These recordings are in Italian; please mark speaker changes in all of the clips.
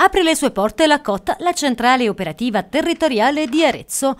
Speaker 1: apre le sue porte la COT, la centrale operativa territoriale di Arezzo.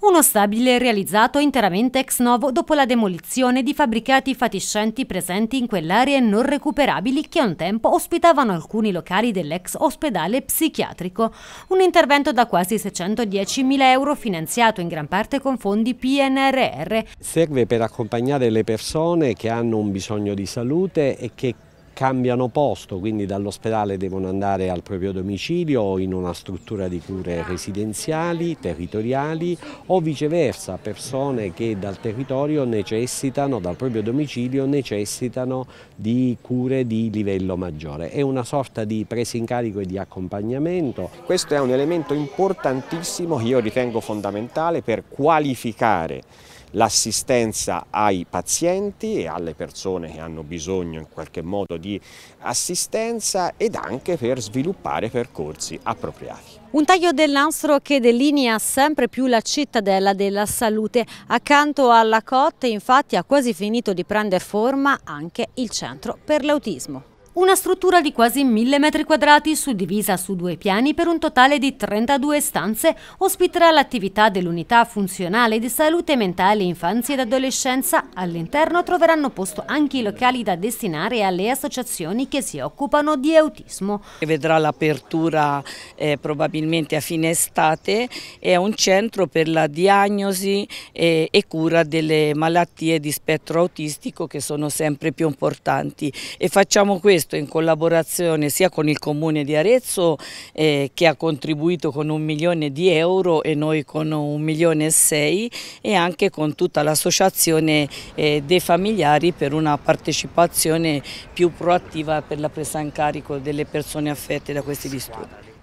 Speaker 1: Uno stabile realizzato interamente ex novo dopo la demolizione di fabbricati fatiscenti presenti in quell'area non recuperabili che un tempo ospitavano alcuni locali dell'ex ospedale psichiatrico. Un intervento da quasi 610.000 euro finanziato in gran parte con fondi PNRR.
Speaker 2: Serve per accompagnare le persone che hanno un bisogno di salute e che cambiano posto, quindi dall'ospedale devono andare al proprio domicilio o in una struttura di cure residenziali, territoriali o viceversa, persone che dal territorio necessitano, dal proprio domicilio necessitano di cure di livello maggiore. È una sorta di presa in
Speaker 3: carico e di accompagnamento. Questo è un elemento importantissimo che io ritengo fondamentale per qualificare l'assistenza ai pazienti e alle persone che hanno bisogno in qualche modo di assistenza ed anche per sviluppare percorsi appropriati.
Speaker 1: Un taglio dell'anstro che delinea sempre più la cittadella della salute. Accanto alla COT infatti ha quasi finito di prendere forma anche il centro per l'autismo. Una struttura di quasi 1000 metri quadrati suddivisa su due piani per un totale di 32 stanze ospiterà l'attività dell'unità funzionale di salute mentale infanzia ed adolescenza. All'interno troveranno posto anche i locali da destinare alle associazioni che si occupano di autismo.
Speaker 4: Vedrà l'apertura eh, probabilmente a fine estate, è un centro per la diagnosi eh, e cura delle malattie di spettro autistico che sono sempre più importanti e facciamo questo questo in collaborazione sia con il Comune di Arezzo eh, che ha contribuito con un milione di euro e noi con un milione e sei e anche con tutta l'associazione eh, dei familiari per una partecipazione più proattiva per la presa in carico delle persone affette da questi disturbi.